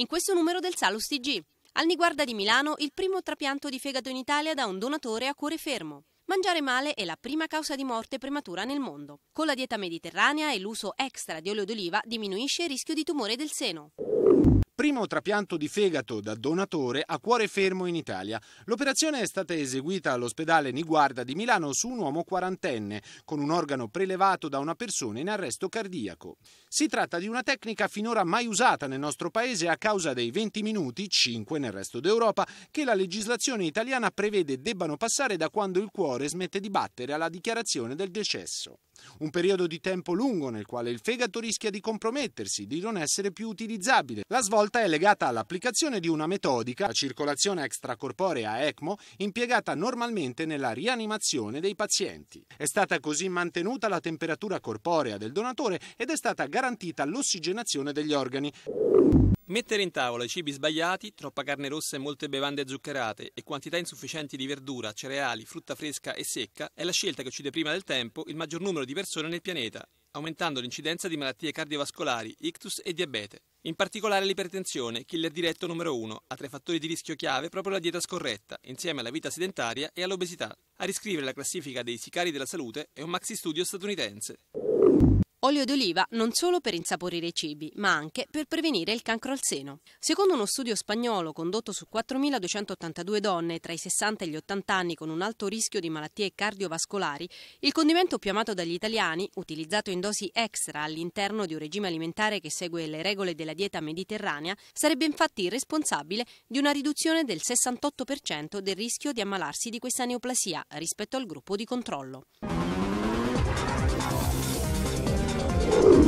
in questo numero del Salus TG. Al Niguarda di Milano il primo trapianto di fegato in Italia da un donatore a cuore fermo. Mangiare male è la prima causa di morte prematura nel mondo. Con la dieta mediterranea e l'uso extra di olio d'oliva diminuisce il rischio di tumore del seno primo trapianto di fegato da donatore a cuore fermo in Italia. L'operazione è stata eseguita all'ospedale Niguarda di Milano su un uomo quarantenne, con un organo prelevato da una persona in arresto cardiaco. Si tratta di una tecnica finora mai usata nel nostro paese a causa dei 20 minuti, 5 nel resto d'Europa, che la legislazione italiana prevede debbano passare da quando il cuore smette di battere alla dichiarazione del decesso. Un periodo di tempo lungo nel quale il fegato rischia di compromettersi, di non essere più utilizzabile. La svolta è legata all'applicazione di una metodica, la circolazione extracorporea ECMO, impiegata normalmente nella rianimazione dei pazienti. È stata così mantenuta la temperatura corporea del donatore ed è stata garantita l'ossigenazione degli organi. Mettere in tavola i cibi sbagliati, troppa carne rossa e molte bevande zuccherate e quantità insufficienti di verdura, cereali, frutta fresca e secca è la scelta che uccide prima del tempo il maggior numero di persone nel pianeta, aumentando l'incidenza di malattie cardiovascolari, ictus e diabete. In particolare l'ipertensione, killer diretto numero uno, ha tra i fattori di rischio chiave proprio la dieta scorretta, insieme alla vita sedentaria e all'obesità. A riscrivere la classifica dei sicari della salute è un maxi studio statunitense. Olio d'oliva non solo per insaporire i cibi, ma anche per prevenire il cancro al seno. Secondo uno studio spagnolo condotto su 4.282 donne tra i 60 e gli 80 anni con un alto rischio di malattie cardiovascolari, il condimento più amato dagli italiani, utilizzato in dosi extra all'interno di un regime alimentare che segue le regole della dieta mediterranea, sarebbe infatti responsabile di una riduzione del 68% del rischio di ammalarsi di questa neoplasia rispetto al gruppo di controllo. Oh.